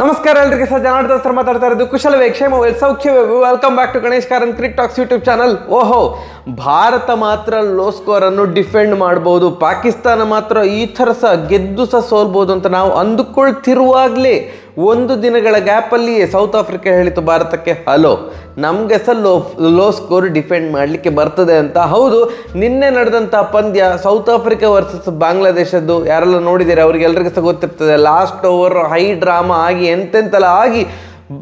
ನಮಸ್ಕಾರ ಎಲ್ರಿಗೆ ಸಹ ಜನ ಮಾತಾಡ್ತಾ ಇರೋದು ಕುಶಲ ವೇಕ್ಷೆ ಮೊಬೈಲ್ ಸೌಖ್ಯವೇ welcome back to Ganesh Karan Cric Talks YouTube channel ಓಹೋ ಭಾರತ ಮಾತ್ರ ಲೋ ಸ್ಕೋರನ್ನು ಡಿಫೆಂಡ್ ಮಾಡ್ಬೋದು ಪಾಕಿಸ್ತಾನ ಮಾತ್ರ ಈ ಥರ ಸಹ ಗೆದ್ದು ಸಹ ಸೋಲ್ಬಹುದು ಅಂತ ನಾವು ಅಂದುಕೊಳ್ತಿರುವಾಗಲೇ ಒಂದು ದಿನಗಳ ಗ್ಯಾಪಲ್ಲಿ ಸೌತ್ ಆಫ್ರಿಕಾ ಹೇಳಿತು ಭಾರತಕ್ಕೆ ಹಲೋ ನಮಗೆ ಸಹ ಲೋ ಲೋ ಸ್ಕೋರ್ ಡಿಫೆಂಡ್ ಮಾಡಲಿಕ್ಕೆ ಬರ್ತದೆ ಅಂತ ಹೌದು ನಿನ್ನೆ ನಡೆದಂಥ ಪಂದ್ಯ ಸೌತ್ ಆಫ್ರಿಕಾ ವರ್ಸಸ್ ಬಾಂಗ್ಲಾದೇಶದ್ದು ಯಾರೆಲ್ಲ ನೋಡಿದ್ದೀರಾ ಅವ್ರಿಗೆಲ್ಲರಿಗೂ ಸಹ ಗೊತ್ತಿರ್ತದೆ ಲಾಸ್ಟ್ ಓವರ್ ಹೈ ಡ್ರಾಮಾ ಆಗಿ ಎಂತೆಂತೆಲ್ಲ ಆಗಿ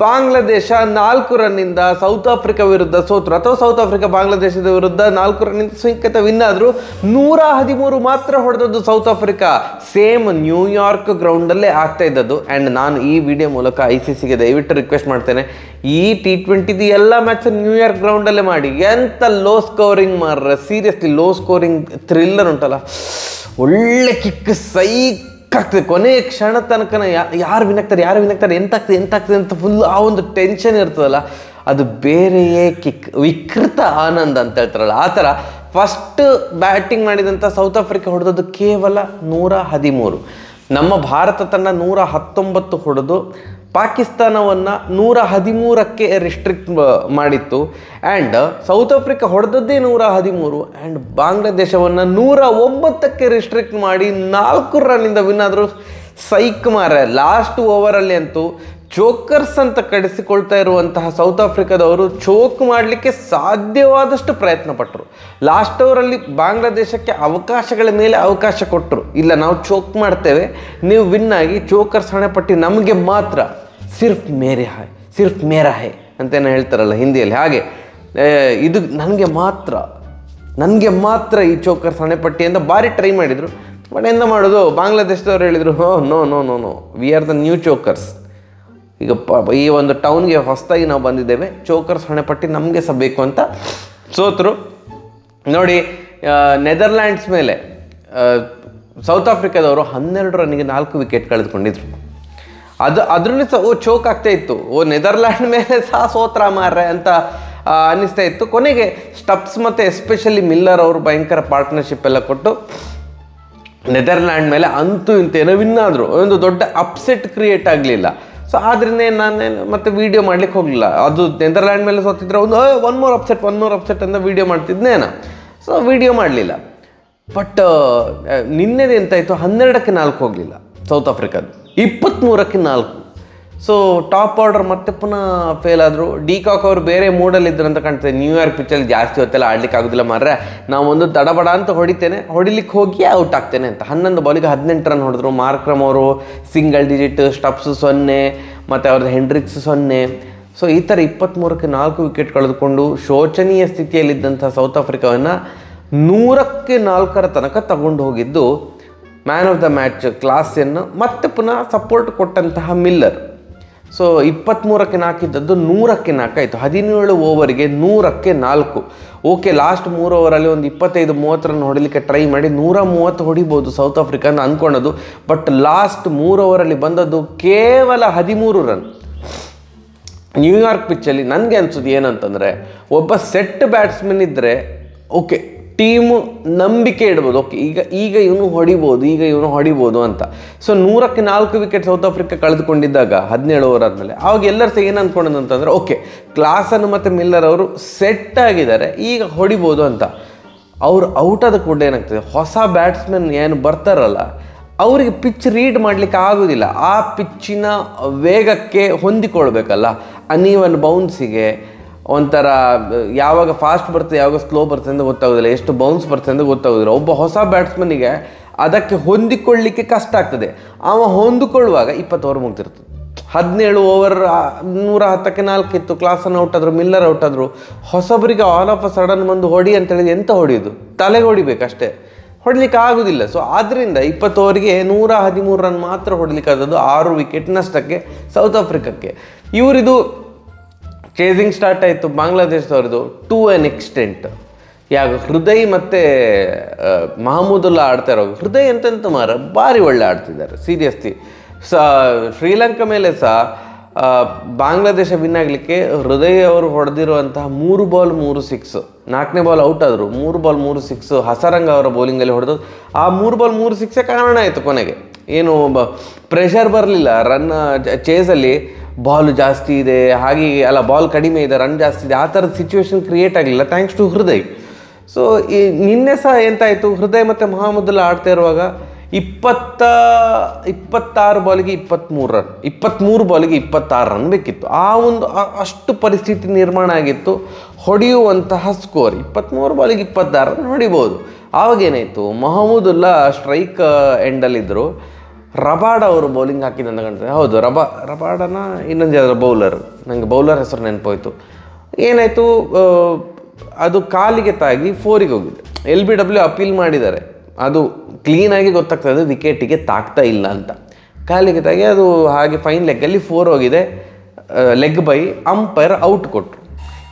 ಬಾಂಗ್ಲಾದೇಶ ನಾಲ್ಕು ರನ್ನಿಂದ ಸೌತ್ ಆಫ್ರಿಕಾ ವಿರುದ್ಧ ಸೋತರು ಅಥವಾ ಸೌತ್ ಆಫ್ರಿಕಾ ಬಾಂಗ್ಲಾದೇಶದ ವಿರುದ್ಧ ನಾಲ್ಕು ರನ್ನಿಂದ ಸಂಖ್ಯತ ವಿನ್ ಆದರೂ ನೂರ ಹದಿಮೂರು ಮಾತ್ರ ಹೊಡೆದದ್ದು ಸೌತ್ ಆಫ್ರಿಕಾ ಸೇಮ್ ನ್ಯೂಯಾರ್ಕ್ ಗ್ರೌಂಡಲ್ಲೇ ಆಗ್ತಾ ಇದ್ದದ್ದು ಆ್ಯಂಡ್ ನಾನು ಈ ವಿಡಿಯೋ ಮೂಲಕ ಐ ಸಿ ಸಿಗೆ ದಯವಿಟ್ಟು ರಿಕ್ವೆಸ್ಟ್ ಮಾಡ್ತೇನೆ ಈ ಟಿ ಟ್ವೆಂಟಿದು ಎಲ್ಲ ಮ್ಯಾಚ್ ನ್ಯೂಯಾರ್ಕ್ ಗ್ರೌಂಡಲ್ಲೇ ಮಾಡಿ ಎಂಥ ಲೋ ಸ್ಕೋರಿಂಗ್ ಮಾರ್ರೆ ಸೀರಿಯಸ್ಲಿ ಲೋ ಸ್ಕೋರಿಂಗ್ ಥ್ರಿಲ್ಲರ್ ಉಂಟಲ್ಲ ಒಳ್ಳೆ ಕಿಕ್ ಸೈ ಆಗ್ತದೆ ಕೊನೆ ಕ್ಷಣ ತನಕನ ಯಾರು ವಿನ್ ಯಾರು ವಿನ್ ಆಗ್ತಾರೆ ಎಂತಾಗ್ತದೆ ಎಂತಾಗ್ತದೆ ಅಂತ ಫುಲ್ ಆ ಒಂದು ಟೆನ್ಷನ್ ಇರ್ತದಲ್ಲ ಅದು ಬೇರೆಯೇ ಕಿಕ್ ವಿಕೃತ ಆನಂದ ಅಂತ ಹೇಳ್ತಾರಲ್ಲ ಆ ಥರ ಫಸ್ಟ್ ಬ್ಯಾಟಿಂಗ್ ಮಾಡಿದಂಥ ಸೌತ್ ಆಫ್ರಿಕಾ ಹೊಡೆದದ್ದು ಕೇವಲ ನೂರ ಹದಿಮೂರು ನಮ್ಮ ಭಾರತ ತಂಡ ನೂರ ಹತ್ತೊಂಬತ್ತು ಹೊಡೆದು ಪಾಕಿಸ್ತಾನವನ್ನು ನೂರ ಹದಿಮೂರಕ್ಕೆ ರಿಸ್ಟ್ರಿಕ್ಟ್ ಮಾಡಿತ್ತು ಆ್ಯಂಡ್ ಸೌತ್ ಆಫ್ರಿಕಾ ಹೊಡೆದದ್ದೇ ನೂರ ಹದಿಮೂರು ಆ್ಯಂಡ್ ಬಾಂಗ್ಲಾದೇಶವನ್ನು ನೂರ ಒಂಬತ್ತಕ್ಕೆ ರಿಸ್ಟ್ರಿಕ್ಟ್ ಮಾಡಿ ನಾಲ್ಕು ರನ್ನಿಂದ ವಿನ್ ಆದರೂ ಸೈಕ್ ಮಾರ ಲಾಸ್ಟ್ ಓವರಲ್ಲಿ ಅಂತೂ ಚೋಕರ್ಸ್ ಅಂತ ಕಡಿಸಿಕೊಳ್ತಾ ಇರುವಂತಹ ಸೌತ್ ಆಫ್ರಿಕಾದವರು ಚೋಕ್ ಮಾಡಲಿಕ್ಕೆ ಸಾಧ್ಯವಾದಷ್ಟು ಪ್ರಯತ್ನ ಪಟ್ಟರು ಲಾಸ್ಟ್ ಓವರಲ್ಲಿ ಬಾಂಗ್ಲಾದೇಶಕ್ಕೆ ಅವಕಾಶಗಳ ಮೇಲೆ ಅವಕಾಶ ಕೊಟ್ಟರು ಇಲ್ಲ ನಾವು ಚೋಕ್ ಮಾಡ್ತೇವೆ ನೀವು ವಿನ್ ಆಗಿ ಚೋಕರ್ಸ್ ಪಟ್ಟಿ ನಮಗೆ ಮಾತ್ರ ಸಿರ್ಫ್ ಮೇರೆ ಹಾಯ್ ಸಿರ್ಫ್ ಮೇರಾ ಅಂತ ಅಂತೇನೋ ಹೇಳ್ತಾರಲ್ಲ ಹಿಂದಿಯಲ್ಲಿ ಹಾಗೆ ಇದು ನನಗೆ ಮಾತ್ರ ನನಗೆ ಮಾತ್ರ ಈ ಚೋಕರ್ಸ್ ಹಣೆಪಟ್ಟಿ ಅಂತ ಭಾರಿ ಟ್ರೈ ಮಾಡಿದರು ಬಟ್ ಎಂತ ಮಾಡೋದು ಬಾಂಗ್ಲಾದೇಶದವ್ರು ಹೇಳಿದರು ಹೋ no no no no we are the new chokers ಈಗ ಪ ಈ ಒಂದು ಟೌನ್ಗೆ ಹೊಸದಾಗಿ ನಾವು ಬಂದಿದ್ದೇವೆ ಚೋಕರ್ಸ್ ಹಣೆಪಟ್ಟಿ ನಮಗೆ ಸಹ ಬೇಕು ಅಂತ ಸೋತರು ನೋಡಿ ನೆದರ್ಲ್ಯಾಂಡ್ಸ್ ಮೇಲೆ ಸೌತ್ ಆಫ್ರಿಕಾದವರು ಹನ್ನೆರಡು ರನ್ನಿಗೆ ನಾಲ್ಕು ವಿಕೆಟ್ ಕಳೆದುಕೊಂಡಿದ್ರು ಅದು ಅದ್ರೂ ಸಹ ಓ ಚೋಕ್ ಆಗ್ತಾ ಇತ್ತು ಓ ನೆದರ್ಲ್ಯಾಂಡ್ ಮೇಲೆ ಸಹ ಸೋತ್ರ ಮಾರ್ರೆ ಅಂತ ಅನ್ನಿಸ್ತಾ ಇತ್ತು ಕೊನೆಗೆ ಸ್ಟಪ್ಸ್ ಮತ್ತು ಎಸ್ಪೆಷಲಿ ಮಿಲ್ಲರ್ ಅವರು ಭಯಂಕರ ಪಾರ್ಟ್ನರ್ಶಿಪ್ ಎಲ್ಲ ಕೊಟ್ಟು ನೆದರ್ಲ್ಯಾಂಡ್ ಮೇಲೆ ಅಂತೂ ಇಂತೇನೋ ವಿನ್ ಆದರು ಒಂದು ದೊಡ್ಡ ಅಪ್ಸೆಟ್ ಕ್ರಿಯೇಟ್ ಆಗಲಿಲ್ಲ ಸೊ ಆದ್ದರಿಂದ ನಾನೇನು ಮತ್ತೆ ವೀಡಿಯೋ ಮಾಡ್ಲಿಕ್ಕೆ ಹೋಗಲಿಲ್ಲ ಅದು ನೆದರ್ಲ್ಯಾಂಡ್ ಮೇಲೆ ಸೋತಿದ್ರೆ ಒಂದು one more upset one more upset ಅಂತ ವೀಡಿಯೋ ಮಾಡ್ತಿದ್ನೇನ ಸೊ ವೀಡಿಯೋ ಮಾಡಲಿಲ್ಲ ಬಟ್ ನಿನ್ನೆದು ಎಂತಾಯಿತು ಹನ್ನೆರಡಕ್ಕೆ ನಾಲ್ಕು ಹೋಗಲಿಲ್ಲ ಸೌತ್ ಆಫ್ರಿಕಾದು ಇಪ್ಪತ್ತ್ಮೂರಕ್ಕೆ ನಾಲ್ಕು ಸೊ ಟಾಪ್ ಆರ್ಡರ್ ಮತ್ತೆ ಪುನಃ ಫೇಲ್ ಆದರು ಡಿಕಾಕ್ ಅವರು ಬೇರೆ ಮೂಡಲ್ಲಿದ್ದರು ಅಂತ ಕಾಣ್ತದೆ ನ್ಯೂಯಾರ್ಕ್ ಪಿಚ್ಚಲ್ಲಿ ಜಾಸ್ತಿ ಹೊತ್ತೆಲ್ಲ ಆಡ್ಲಿಕ್ಕೆ ಆಗೋದಿಲ್ಲ ಮಾರ್ರೆ ನಾವೊಂದು ತಡಬಡ ಅಂತ ಹೊಡಿತೇನೆ ಹೊಡಿಲಿಕ್ಕೆ ಹೋಗಿ ಔಟ್ ಆಗ್ತೇನೆ ಅಂತ ಹನ್ನೊಂದು ಬಾಲಿಗೆ ಹದಿನೆಂಟು ರನ್ ಹೊಡೆದ್ರು ಮಾರ್ಕ್ರಮ್ ಅವರು ಸಿಂಗಲ್ ಡಿಜಿಟ್ ಸ್ಟಪ್ಸ್ ಸೊನ್ನೆ ಮತ್ತು ಅವ್ರದ್ದು ಹೆಂಡ್ರಿಕ್ಸ್ ಸೊನ್ನೆ ಸೊ ಈ ಥರ ಇಪ್ಪತ್ತ್ಮೂರಕ್ಕೆ ನಾಲ್ಕು ವಿಕೆಟ್ ಕಳೆದುಕೊಂಡು ಶೋಚನೀಯ ಸ್ಥಿತಿಯಲ್ಲಿದ್ದಂಥ ಸೌತ್ ಆಫ್ರಿಕಾವನ್ನು ನೂರಕ್ಕೆ ನಾಲ್ಕರ ತನಕ ತಗೊಂಡು ಹೋಗಿದ್ದು ಮ್ಯಾನ್ ಆಫ್ ದ ಮ್ಯಾಚ್ ಕ್ಲಾಸನ್ನು ಮತ್ತೆ ಪುನಃ ಸಪೋರ್ಟ್ ಕೊಟ್ಟಂತಹ ಮಿಲ್ಲರ್ ಸೊ ಇಪ್ಪತ್ತ್ಮೂರಕ್ಕೆ ನಾಲ್ಕಿದ್ದದ್ದು ನೂರಕ್ಕೆ ನಾಲ್ಕಾಯಿತು ಹದಿನೇಳು ಓವರಿಗೆ ನೂರಕ್ಕೆ ನಾಲ್ಕು ಓಕೆ ಲಾಸ್ಟ್ ಮೂರು ಓವರಲ್ಲಿ ಒಂದು ಇಪ್ಪತ್ತೈದು ಮೂವತ್ತರನ್ನು ಹೊಡಲಿಕ್ಕೆ ಟ್ರೈ ಮಾಡಿ ನೂರ ಮೂವತ್ತು ಹೊಡಿಬೋದು ಸೌತ್ ಆಫ್ರಿಕಾ ಅಂತ ಅಂದ್ಕೊಳೋದು ಬಟ್ ಲಾಸ್ಟ್ ಮೂರು ಓವರಲ್ಲಿ ಬಂದದ್ದು ಕೇವಲ ಹದಿಮೂರು ರನ್ ನ್ಯೂಯಾರ್ಕ್ ಪಿಚ್ಚಲ್ಲಿ ನನಗೆ ಅನಿಸೋದು ಏನಂತಂದರೆ ಒಬ್ಬ ಸೆಟ್ ಬ್ಯಾಟ್ಸ್ಮನ್ ಇದ್ದರೆ ಓಕೆ ಟೀಮು ನಂಬಿಕೆ ಇಡ್ಬೋದು ಓಕೆ ಈಗ ಈಗ ಇವನು ಹೊಡಿಬೋದು ಈಗ ಇವನು ಹೊಡಿಬೋದು ಅಂತ ಸೊ ನೂರಕ್ಕೆ ನಾಲ್ಕು ವಿಕೆಟ್ ಸೌತ್ ಆಫ್ರಿಕಾ ಕಳೆದುಕೊಂಡಿದ್ದಾಗ ಹದಿನೇಳು ಓವರ್ ಆದಮೇಲೆ ಅವಾಗ ಎಲ್ಲರೂ ಸಹ ಏನು ಅಂದ್ಕೊಂಡು ಅಂತಂದರೆ ಓಕೆ ಕ್ಲಾಸನ್ನು ಮತ್ತು ಮಿಲ್ಲರ್ ಅವರು ಸೆಟ್ ಆಗಿದ್ದಾರೆ ಈಗ ಹೊಡಿಬೋದು ಅಂತ ಅವರು ಔಟ್ ಆದ ಕೂಡ ಏನಾಗ್ತದೆ ಹೊಸ ಬ್ಯಾಟ್ಸ್ಮನ್ ಏನು ಬರ್ತಾರಲ್ಲ ಅವರಿಗೆ ಪಿಚ್ ರೀಡ್ ಮಾಡಲಿಕ್ಕೆ ಆಗೋದಿಲ್ಲ ಆ ಪಿಚ್ಚಿನ ವೇಗಕ್ಕೆ ಹೊಂದಿಕೊಳ್ಬೇಕಲ್ಲ ಅನಿವನ್ ಬೌನ್ಸಿಗೆ ಒಂಥರ ಯಾವಾಗ ಫಾಸ್ಟ್ ಬರ್ತದೆ ಯಾವಾಗ ಸ್ಲೋ ಬರ್ತದೆ ಅಂತ ಗೊತ್ತಾಗೋದಿಲ್ಲ ಎಷ್ಟು ಬೌನ್ಸ್ ಬರ್ತದೆ ಅಂತ ಗೊತ್ತಾಗೋದಿಲ್ಲ ಒಬ್ಬ ಹೊಸ ಬ್ಯಾಟ್ಸ್ಮನಿಗೆ ಅದಕ್ಕೆ ಹೊಂದಿಕೊಳ್ಳಲಿಕ್ಕೆ ಕಷ್ಟ ಆಗ್ತದೆ ಅವ ಹೊಂದಿಕೊಳ್ಳುವಾಗ ಇಪ್ಪತ್ತು ಓವರ್ ಮುಗ್ದಿರ್ತದೆ ಹದಿನೇಳು ಓವರ್ ನೂರ ಹತ್ತಕ್ಕೆ ನಾಲ್ಕು ಇತ್ತು ಕ್ಲಾಸನ್ನು ಔಟ್ ಆದರು ಮಿಲ್ಲರ್ ಔಟ್ ಆದರು ಹೊಸಬರಿಗೆ ಆಲ್ ಆಫ್ ಅ ಸಡನ್ ಬಂದು ಹೊಡಿ ಅಂತೇಳಿದ್ರೆ ಎಂತ ಹೊಡಿಯೋದು ತಲೆಗೆ ಹೊಡಿಬೇಕಷ್ಟೇ ಹೊಡಲಿಕ್ಕೆ ಆಗೋದಿಲ್ಲ ಸೊ ಆದ್ದರಿಂದ ಇಪ್ಪತ್ತು ಓವರಿಗೆ ನೂರ ಹದಿಮೂರು ರನ್ ಮಾತ್ರ ಹೊಡಲಿಕ್ಕಾದದ್ದು ಆರು ವಿಕೆಟ್ ನಷ್ಟಕ್ಕೆ ಸೌತ್ ಆಫ್ರಿಕಾಕ್ಕೆ ಇವರಿದು ಚೇಸಿಂಗ್ ಸ್ಟಾರ್ಟ್ ಆಯಿತು ಬಾಂಗ್ಲಾದೇಶದವ್ರದ್ದು ಟು ಎನ್ ಎಕ್ಸ್ಟೆಂಟ್ ಯಾವ ಹೃದಯ್ ಮತ್ತು ಮಹಮೂದುಲ್ಲಾ ಆಡ್ತಾ ಇರೋ ಹೃದಯ್ ಅಂತಂತ ಮಾರ ಭಾರಿ ಒಳ್ಳೆ ಆಡ್ತಿದ್ದಾರೆ ಸೀರಿಯಸ್ಲಿ ಸ ಶ್ರೀಲಂಕಾ ಮೇಲೆ ಸಹ ಬಾಂಗ್ಲಾದೇಶ ವಿನ್ ಆಗಲಿಕ್ಕೆ ಹೃದಯ ಅವರು ಹೊಡೆದಿರುವಂತಹ ಮೂರು ಬಾಲ್ ಮೂರು ಸಿಕ್ಸ್ ನಾಲ್ಕನೇ ಬಾಲ್ ಔಟ್ ಆದರು ಮೂರು ಬಾಲ್ ಮೂರು ಸಿಕ್ಸ್ ಹಸರಂಗ ಅವರ ಬೌಲಿಂಗಲ್ಲಿ ಹೊಡೆದು ಆ ಮೂರು ಬಾಲ್ ಮೂರು ಸಿಕ್ಸೇ ಕಾರಣ ಆಯಿತು ಕೊನೆಗೆ ಏನು ಬ ಪ್ರೆಷರ್ ಬರಲಿಲ್ಲ ರನ್ ಚೇಸಲ್ಲಿ ಬಾಲ್ ಜಾಸ್ತಿ ಇದೆ ಹಾಗೆ ಅಲ್ಲ ಬಾಲ್ ಕಡಿಮೆ ಇದೆ ರನ್ ಜಾಸ್ತಿ ಇದೆ ಆ ಥರದ ಸಿಚುವೇಶನ್ ಕ್ರಿಯೇಟ್ ಆಗಲಿಲ್ಲ ಥ್ಯಾಂಕ್ಸ್ ಟು ಹೃದಯ್ ಸೊ ಈ ನಿನ್ನೆ ಸಹ ಎಂತಾಯಿತು ಹೃದಯ ಮತ್ತು ಮಹಾಮುದಲ್ ಆಡ್ತಾ ಇರುವಾಗ ಇಪ್ಪತ್ತ ಇಪ್ಪತ್ತಾರು ಬಾಲಿಗೆ ಇಪ್ಪತ್ತ್ಮೂರು ರನ್ ಇಪ್ಪತ್ತ್ಮೂರು ಬಾಲಿಗೆ ಇಪ್ಪತ್ತಾರು ರನ್ ಬೇಕಿತ್ತು ಆ ಒಂದು ಅಷ್ಟು ಪರಿಸ್ಥಿತಿ ನಿರ್ಮಾಣ ಆಗಿತ್ತು ಹೊಡೆಯುವಂತಹ ಸ್ಕೋರ್ ಇಪ್ಪತ್ತ್ಮೂರು ಬಾಲಿಗೆ ಇಪ್ಪತ್ತಾರು ರನ್ ಹೊಡಿಬೋದು ಆವಾಗೇನಾಯಿತು ಮಹಮೂದುಲ್ಲಾ ಸ್ಟ್ರೈಕ್ ಎಂಡಲ್ಲಿದ್ದರು ರಬಾಡ ಅವರು ಬೌಲಿಂಗ್ ಹಾಕಿದಂತ ಕಾಣ್ತದೆ ಹೌದು ರಬಾ ರಬಾಡನ ಇನ್ನೊಂದು ಯಾವ್ದಾರು ಬೌಲರ್ ನನಗೆ ಬೌಲರ್ ಹೆಸರು ನೆನಪೋಯ್ತು ಏನಾಯಿತು ಅದು ಕಾಲಿಗೆ ತಾಗಿ ಫೋರಿಗೆ ಹೋಗಿದೆ ಎಲ್ ಬಿ ಡಬ್ಲ್ಯೂ ಅಪೀಲ್ ಮಾಡಿದ್ದಾರೆ ಅದು ಕ್ಲೀನಾಗಿ ಗೊತ್ತಾಗ್ತದೆ ಅದು ವಿಕೆಟಿಗೆ ತಾಕ್ತಾ ಇಲ್ಲ ಅಂತ ಕಾಲಿಗೆ ತಾಗಿ ಅದು ಹಾಗೆ ಫೈನ್ ಲೆಗ್ಗಲ್ಲಿ ಫೋರ್ ಹೋಗಿದೆ ಲೆಗ್ ಬೈ ಅಂಪೈರ್ ಔಟ್ ಕೊಟ್ಟರು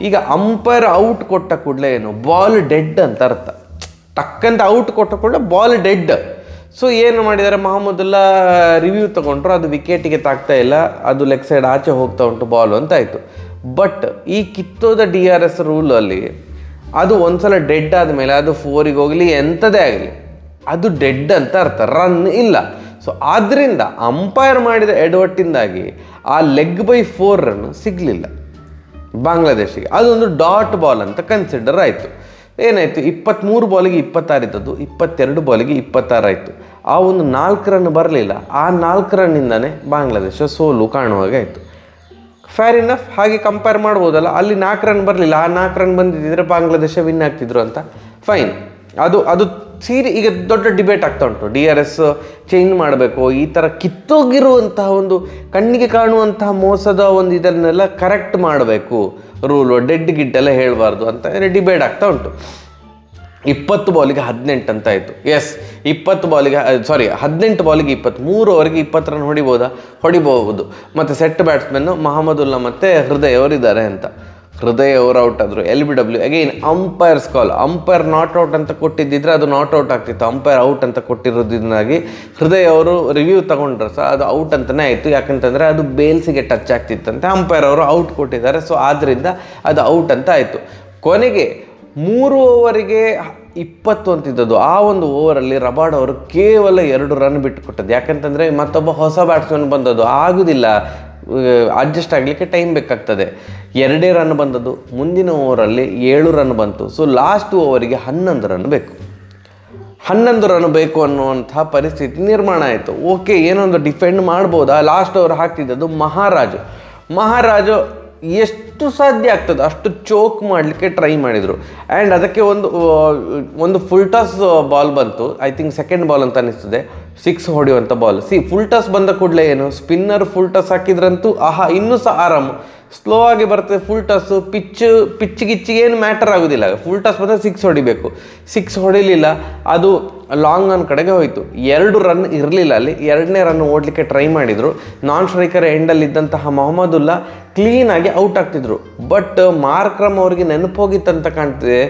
ಈಗ ಅಂಪೈರ್ ಔಟ್ ಕೊಟ್ಟ ಕೂಡಲೇ ಏನು ಬಾಲ್ ಡೆಡ್ ಅಂತ ಅರ್ಥ ತಕ್ಕಂತೆ ಔಟ್ ಕೊಟ್ಟ ಕೂಡಲೇ ಬಾಲ್ ಡೆಡ್ ಸೊ ಏನು ಮಾಡಿದ್ದಾರೆ ಮಹಮ್ಮದುಲ್ಲಾ ರಿವ್ಯೂ ತೊಗೊಂಡ್ರು ಅದು ವಿಕೆಟಿಗೆ ತಾಗ್ತಾ ಇಲ್ಲ ಅದು ಲೆಗ್ ಸೈಡ್ ಆಚೆ ಹೋಗ್ತಾ ಉಂಟು ಬಾಲ್ ಅಂತ ಆಯಿತು ಬಟ್ ಈ ಕಿತ್ತೋದ ಡಿ ಆರ್ ಎಸ್ ರೂಲಲ್ಲಿ ಅದು ಒಂದು ಸಲ ಡೆಡ್ ಆದಮೇಲೆ ಅದು ಫೋರಿಗೆ ಹೋಗಲಿ ಎಂಥದೇ ಆಗಲಿ ಅದು ಡೆಡ್ ಅಂತ ಅರ್ಥ ರನ್ ಇಲ್ಲ ಸೊ ಆದ್ದರಿಂದ ಅಂಪೈರ್ ಮಾಡಿದ ಎಡವಟ್ಟಿಂದಾಗಿ ಆ ಲೆಗ್ ಬೈ ಫೋರ್ ರನ್ ಸಿಗಲಿಲ್ಲ ಬಾಂಗ್ಲಾದೇಶಿಗೆ ಅದೊಂದು ಡಾಟ್ ಬಾಲ್ ಅಂತ ಕನ್ಸಿಡರ್ ಆಯಿತು ಏನಾಯಿತು ಇಪ್ಪತ್ತ್ಮೂರು ಬಾಲಿಗೆ ಇಪ್ಪತ್ತಾರಿದ್ದದ್ದು ಇಪ್ಪತ್ತೆರಡು ಬಾಲಿಗೆ ಇಪ್ಪತ್ತಾರಾಯಿತು ಆ ಒಂದು ನಾಲ್ಕು ರನ್ ಬರಲಿಲ್ಲ ಆ ನಾಲ್ಕು ರನ್ನಿಂದನೇ ಬಾಂಗ್ಲಾದೇಶ ಸೋಲು ಕಾಣುವಾಗೆ ಆಯಿತು ಫೇರ್ ಇನಫ್ ಹಾಗೆ ಕಂಪೇರ್ ಮಾಡ್ಬೋದಲ್ಲ ಅಲ್ಲಿ ನಾಲ್ಕು ರನ್ ಬರಲಿಲ್ಲ ಆ ನಾಲ್ಕು ರನ್ ಬಂದಿದ್ದರೆ ಬಾಂಗ್ಲಾದೇಶ ವಿನ್ ಆಗ್ತಿದ್ರು ಅಂತ ಫೈನ್ ಅದು ಅದು ಸೀರಿ ಈಗ ದೊಡ್ಡ ಡಿಬೇಟ್ ಆಗ್ತಾ ಉಂಟು ಡಿ ಆರ್ ಎಸ್ ಚೇಂಜ್ ಮಾಡಬೇಕು ಈ ಥರ ಕಿತ್ತೋಗಿರುವಂತಹ ಒಂದು ಕಣ್ಣಿಗೆ ಕಾಣುವಂತಹ ಮೋಸದ ಒಂದು ಇದನ್ನೆಲ್ಲ ಕರೆಕ್ಟ್ ಮಾಡಬೇಕು ರೂಲು ಡೆಡ್ ಗಿಡ್ಡೆಲ್ಲ ಹೇಳಬಾರ್ದು ಅಂತ ಡಿಬೇಡ್ ಆಗ್ತಾ ಉಂಟು ಇಪ್ಪತ್ತು ಬಾಲಿಗೆ ಹದಿನೆಂಟು ಅಂತ ಆಯಿತು ಎಸ್ ಇಪ್ಪತ್ತು ಬಾಲಿಗೆ ಸಾರಿ ಹದಿನೆಂಟು ಬಾಲಿಗೆ ಇಪ್ಪತ್ತು ಮೂರು ಓವರ್ಗೆ ಇಪ್ಪತ್ತು ರನ್ ಹೊಡಿಬೋದಾ ಹೊಡಿಬಹುದು ಮತ್ತು ಸೆಟ್ ಬ್ಯಾಟ್ಸ್ಮನ್ನು ಮಹಮ್ಮದುಲ್ಲಾ ಮತ್ತು ಹೃದಯವರು ಇದ್ದಾರೆ ಅಂತ ಹೃದಯ ಓವರ್ ಔಟ್ ಆದರು L B W again umpire's call umpire not out ಅಂತ ಕೊಟ್ಟಿದ್ದಿದ್ರೆ ಅದು ನಾಟ್ ಔಟ್ ಆಗ್ತಿತ್ತು ಅಂಪೈರ್ ಔಟ್ ಅಂತ ಕೊಟ್ಟಿರೋದ್ರಿಂದಾಗಿ ಹೃದಯ ಅವರು ರಿವ್ಯೂ ತಗೊಂಡ್ರು ಸಹ ಅದು ಔಟ್ ಅಂತಲೇ ಆಯಿತು ಯಾಕಂತಂದರೆ ಅದು ಬೇಲ್ಸಿಗೆ ಟಚ್ ಆಗ್ತಿತ್ತಂತೆ ಅಂಪೈರ್ ಅವರು ಔಟ್ ಕೊಟ್ಟಿದ್ದಾರೆ ಸೊ ಆದ್ದರಿಂದ ಅದು ಔಟ್ ಅಂತ ಆಯಿತು ಕೊನೆಗೆ ಮೂರು ಓವರಿಗೆ ಇಪ್ಪತ್ತು ಅಂತಿದ್ದದ್ದು ಆ ಒಂದು ಓವರಲ್ಲಿ ರಬಾಡ್ ಅವರು ಕೇವಲ ಎರಡು ರನ್ ಬಿಟ್ಟು ಕೊಟ್ಟದ್ದು ಯಾಕಂತಂದರೆ ಮತ್ತೊಬ್ಬ ಹೊಸ ಬ್ಯಾಟ್ಸ್ಮನ್ ಬಂದದ್ದು ಆಗೋದಿಲ್ಲ ಅಡ್ಜಸ್ಟ್ ಆಗಲಿಕ್ಕೆ ಟೈಮ್ ಬೇಕಾಗ್ತದೆ ಎರಡೇ ರನ್ ಬಂದದ್ದು ಮುಂದಿನ ಓವರಲ್ಲಿ ಏಳು ರನ್ ಬಂತು ಸೊ ಲಾಸ್ಟ್ ಓವರಿಗೆ ಹನ್ನೊಂದು ರನ್ ಬೇಕು ಹನ್ನೊಂದು ರನ್ ಬೇಕು ಅನ್ನುವಂಥ ಪರಿಸ್ಥಿತಿ ನಿರ್ಮಾಣ ಆಯಿತು ಓಕೆ ಏನೊಂದು ಡಿಫೆಂಡ್ ಮಾಡ್ಬೋದಾ ಲಾಸ್ಟ್ ಓವರ್ ಹಾಕ್ತಿದ್ದದ್ದು ಮಹಾರಾಜು ಮಹಾರಾಜು ಎಷ್ಟು ಸಾಧ್ಯ ಆಗ್ತದೆ ಅಷ್ಟು ಚೋಕ್ ಮಾಡಲಿಕ್ಕೆ ಟ್ರೈ ಮಾಡಿದರು ಆ್ಯಂಡ್ ಅದಕ್ಕೆ ಒಂದು ಒಂದು ಫುಲ್ ಟಾಸ್ ಬಾಲ್ ಬಂತು ಐ ಥಿಂಕ್ ಸೆಕೆಂಡ್ ಬಾಲ್ ಅಂತ ಅನ್ನಿಸ್ತದೆ ಸಿಕ್ಸ್ ಹೊಡೆಯುವಂಥ ಬಾಲ್ ಸಿ ಫುಲ್ ಟಾಸ್ ಬಂದ ಕೂಡಲೇ ಏನು ಸ್ಪಿನ್ನರ್ ಫುಲ್ ಟಾಸ್ ಹಾಕಿದ್ರಂತೂ ಆಹಾ ಇನ್ನೂ ಸಹ ಆರಾಮ ಸ್ಲೋ ಆಗಿ ಬರ್ತದೆ ಫುಲ್ ಟಸ್ ಪಿಚ್ಚು ಪಿಚ್ ಗಿಚ್ಚಿಗೇನು ಮ್ಯಾಟರ್ ಆಗೋದಿಲ್ಲ ಫುಲ್ ಟಾಸ್ ಬಂದರೆ ಸಿಕ್ಸ್ ಹೊಡಿಬೇಕು ಸಿಕ್ಸ್ ಹೊಡಿಲಿಲ್ಲ ಅದು ಲಾಂಗ್ ಆನ್ ಕಡೆಗೆ ಹೋಯಿತು ಎರಡು ರನ್ ಇರಲಿಲ್ಲ ಅಲ್ಲಿ ಎರಡನೇ ರನ್ ಓಡಲಿಕ್ಕೆ ಟ್ರೈ ಮಾಡಿದರು ನಾನ್ ಸ್ಟ್ರೈಕರ್ ಎಂಡಲ್ಲಿದ್ದಂತಹ ಮೊಹಮ್ಮದುಲ್ಲಾ ಕ್ಲೀನಾಗಿ ಔಟ್ ಆಗ್ತಿದ್ರು ಬಟ್ ಮಾರ್ಕ್ರಮ್ ಅವರಿಗೆ ಅಂತ ಕಾಣ್ತಿದೆ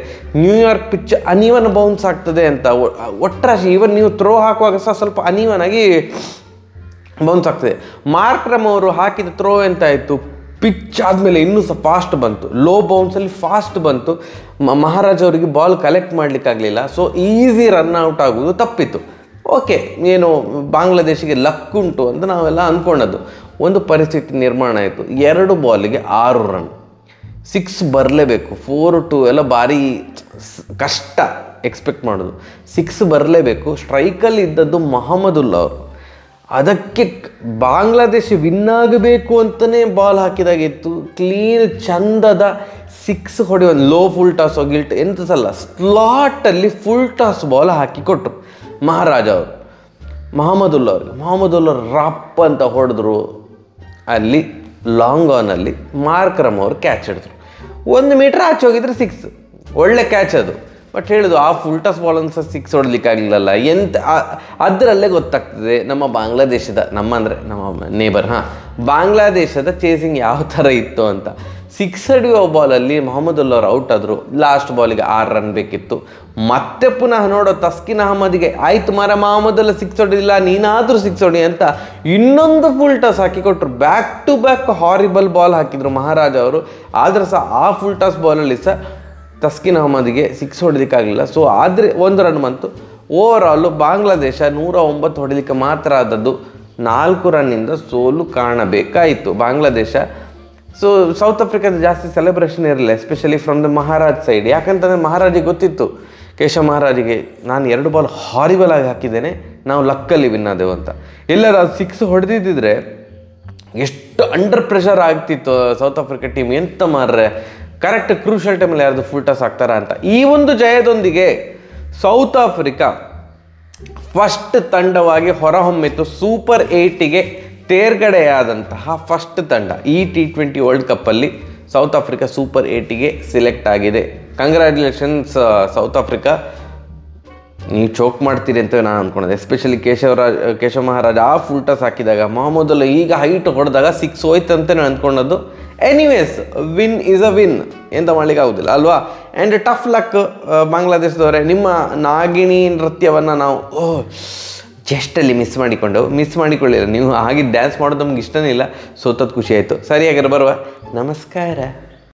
ನ್ಯೂಯಾರ್ಕ್ ಪಿಚ್ ಅನಿವನ್ ಬೌನ್ಸ್ ಆಗ್ತದೆ ಅಂತ ಒಟ್ಟರಾಶಿ ಈವನ್ ನೀವು ಥ್ರೋ ಹಾಕುವಾಗ ಸಹ ಸ್ವಲ್ಪ ಅನಿವನ್ ಆಗಿ ಬೌನ್ಸ್ ಆಗ್ತದೆ ಮಾರ್ಕ್ರಮ್ ಅವರು ಹಾಕಿದ ಥ್ರೋ ಎಂತಾಯಿತು ಪಿಚ್ ಆದಮೇಲೆ ಇನ್ನೂ ಸಹ ಫಾಸ್ಟ್ ಬಂತು ಲೋ ಬೌನ್ಸಲ್ಲಿ ಫಾಸ್ಟ್ ಬಂತು ಮಹಾರಾಜ್ ಅವರಿಗೆ ಬಾಲ್ ಕಲೆಕ್ಟ್ ಮಾಡಲಿಕ್ಕಾಗಲಿಲ್ಲ ಸೊ ಈಸಿ ರನ್ ಔಟ್ ಆಗೋದು ತಪ್ಪಿತ್ತು ಓಕೆ ಏನು ಬಾಂಗ್ಲಾದೇಶಿಗೆ ಲಕ್ ಉಂಟು ಅಂತ ನಾವೆಲ್ಲ ಅಂದ್ಕೊಂಡದ್ದು ಒಂದು ಪರಿಸ್ಥಿತಿ ನಿರ್ಮಾಣ ಆಯಿತು ಎರಡು ಬಾಲಿಗೆ ಆರು ರನ್ ಸಿಕ್ಸ್ ಬರಲೇಬೇಕು ಫೋರ್ ಟು ಎಲ್ಲ ಭಾರಿ ಕಷ್ಟ ಎಕ್ಸ್ಪೆಕ್ಟ್ ಮಾಡೋದು ಸಿಕ್ಸ್ ಬರಲೇಬೇಕು ಸ್ಟ್ರೈಕಲ್ಲಿ ಇದ್ದದ್ದು ಮೊಹಮ್ಮದುಲ್ಲಾ ಅವರು ಅದಕ್ಕೆ ಬಾಂಗ್ಲಾದೇಶ ವಿನ್ ಆಗಬೇಕು ಅಂತಲೇ ಬಾಲ್ ಹಾಕಿದಾಗಿತ್ತು ಕ್ಲೀನ್ ಚಂದದ ಸಿಕ್ಸ್ ಹೊಡೆಯುವ ಒಂದು ಲೋ ಫುಲ್ ಟಾಸ್ ಗಿಲ್ಟ್ ಎಂತಸಲ್ಲ ಸ್ಲಾಟಲ್ಲಿ ಫುಲ್ ಟಾಸ್ ಬಾಲ್ ಹಾಕಿ ಕೊಟ್ಟರು ಮಹಾರಾಜ ಅವರು ಮಹಮ್ಮದುಲ್ಲಾ ಅವ್ರಿಗೆ ಮೊಹಮ್ಮದುಲ್ಲ ರಪ್ ಅಂತ ಹೊಡೆದ್ರು ಅಲ್ಲಿ ಲಾಂಗ್ ಆನಲ್ಲಿ ಮಾರ್ಕ್ರಮ್ ಅವರು ಕ್ಯಾಚ್ ಹಿಡಿದ್ರು ಒಂದು ಮೀಟ್ರ್ ಆಚೆ ಹೋಗಿದ್ರೆ ಸಿಕ್ಸ್ ಒಳ್ಳೆ ಕ್ಯಾಚ್ ಅದು ಬಟ್ ಹೇಳೋದು ಆ ಫುಲ್ಟಾಸ್ ಬಾಲನ್ನು ಸಹ ಸಿಕ್ಸ್ ಹೊಡಲಿಕ್ಕಾಗಲಿಲ್ಲ ಎಂತ ಅದರಲ್ಲೇ ಗೊತ್ತಾಗ್ತದೆ ನಮ್ಮ ಬಾಂಗ್ಲಾದೇಶದ ನಮ್ಮ ಅಂದರೆ ನಮ್ಮ ನೇಬರ್ ಹಾಂ ಬಾಂಗ್ಲಾದೇಶದ ಚೇಸಿಂಗ್ ಯಾವ ಥರ ಇತ್ತು ಅಂತ ಸಿಕ್ಸ್ ಹೊಡೆಯುವ ಬಾಲಲ್ಲಿ ಅಲ್ಲವರು ಔಟ್ ಆದರು ಲಾಸ್ಟ್ ಬಾಲಿಗೆ ಆರು ರನ್ ಬೇಕಿತ್ತು ಮತ್ತೆ ಪುನಃ ನೋಡೋ ತಸ್ಕಿನ್ ಅಹಮದಿಗೆ ಆಯಿತು ಮರ ಅಲ್ಲ ಸಿಕ್ಸ್ ಹೊಡೆದಿಲ್ಲ ನೀನಾದರೂ ಸಿಕ್ಸ್ ಹೊಡಿ ಅಂತ ಇನ್ನೊಂದು ಫುಲ್ ಟಾಸ್ ಹಾಕಿಕೊಟ್ರು back to back horrible ball ಹಾಕಿದರು ಮಹಾರಾಜ ಅವರು ಆದರೂ ಸಹ ಆ ಫುಲ್ ಟಾಸ್ ಬಾಲಲ್ಲಿ ಸಹ ತಸ್ಕಿನ್ ಅಹಮದ್ಗೆ ಸಿಕ್ಸ್ ಹೊಡೆದಿಕ್ಕಾಗಲಿಲ್ಲ ಸೊ ಆದರೆ ಒಂದು ರನ್ ಬಂತು ಓವರ್ ಬಾಂಗ್ಲಾದೇಶ ನೂರ ಒಂಬತ್ತು ಹೊಡಿಲಿಕ್ಕೆ ಮಾತ್ರ ಆದದ್ದು ನಾಲ್ಕು ರನ್ನಿಂದ ಸೋಲು ಕಾಣಬೇಕಾಯಿತು ಬಾಂಗ್ಲಾದೇಶ ಸೊ ಸೌತ್ ಆಫ್ರಿಕಾದ ಜಾಸ್ತಿ ಸೆಲೆಬ್ರೇಷನ್ ಇರಲಿಲ್ಲ especially from the Maharaj side ಯಾಕಂತಂದರೆ ಮಹಾರಾಜಿಗೆ ಗೊತ್ತಿತ್ತು ಕೇಶವ ಮಹಾರಾಜಿಗೆ ನಾನು ಎರಡು ಬಾಲ್ ಹಾರಿಬಲ್ ಆಗಿ ಹಾಕಿದ್ದೇನೆ ನಾವು ಲಕ್ಕಲ್ಲಿ ವಿನ್ ಅಂತ ಎಲ್ಲರೂ ಅದು ಸಿಕ್ಸ್ ಹೊಡೆದಿದ್ದಿದ್ರೆ ಎಷ್ಟು ಅಂಡರ್ ಪ್ರೆಷರ್ ಆಗ್ತಿತ್ತು ಸೌತ್ ಆಫ್ರಿಕಾ ಟೀಮ್ ಎಂತ ಮಾರ್ರೆ ಕರೆಕ್ಟ್ ಕ್ರೂಷಲ್ ಟೈಮಲ್ಲಿ ಯಾರ್ದು ಫುಲ್ ಟಾಸ್ ಆಗ್ತಾರ ಅಂತ ಈ ಒಂದು ಜಯದೊಂದಿಗೆ ಸೌತ್ ಆಫ್ರಿಕಾ ಫಸ್ಟ್ ತಂಡವಾಗಿ ಹೊರಹೊಮ್ಮಿತು ಸೂಪರ್ ಏಯ್ಟಿಗೆ ತೇರ್ಗಡೆಯಾದಂತಹ ಫಸ್ಟ್ ತಂಡ ಈ ಟಿ ಟ್ವೆಂಟಿ ವರ್ಲ್ಡ್ ಕಪ್ಪಲ್ಲಿ ಸೌತ್ ಆಫ್ರಿಕಾ ಸೂಪರ್ ಏಯ್ಟಿಗೆ ಸಿಲೆಕ್ಟ್ ಆಗಿದೆ ಕಂಗ್ರ್ಯಾಚುಲೇಷನ್ಸ್ ಸೌತ್ ಆಫ್ರಿಕಾ ನೀವು ಚೋಕ್ ಮಾಡ್ತೀರಿ ಅಂತ ನಾನು ಅಂದ್ಕೊಂಡಿದ್ದೆ ಎಸ್ಪೆಷಲಿ ಕೇಶವರಾಜ್ ಕೇಶವ ಮಹಾರಾಜ್ ಆ ಫುಲ್ ಟಾಸ್ ಹಾಕಿದಾಗ ಮೊಹಮ್ಮದಲ್ಲ ಈಗ ಹೈಟ್ ಹೊಡೆದಾಗ ಸಿಕ್ಸ್ ಅಂತ ನಾನು ಅಂದ್ಕೊಂಡದ್ದು anyways win is a win ಎಂತ ಮಾಡ್ಲಿಕ್ಕೆ ಆಗೋದಿಲ್ಲ ಅಲ್ವಾ ಆ್ಯಂಡ್ ಟಫ್ ಲಕ್ ಬಾಂಗ್ಲಾದೇಶದವರೇ ನಿಮ್ಮ ನಾಗಿಣಿ ನೃತ್ಯವನ್ನು ನಾವು ಜಸ್ಟಲ್ಲಿ ಮಿಸ್ ಮಾಡಿಕೊಂಡು ಮಿಸ್ ಮಾಡಿಕೊಳ್ಳಿಲ್ಲ ನೀವು ಹಾಗೆ ಡ್ಯಾನ್ಸ್ ಮಾಡೋದು ನಮ್ಗೆ ಇಷ್ಟನೇ ಇಲ್ಲ ಸೋತದ್ ಖುಷಿ ಆಯಿತು ಸರಿ ಬರುವ ನಮಸ್ಕಾರ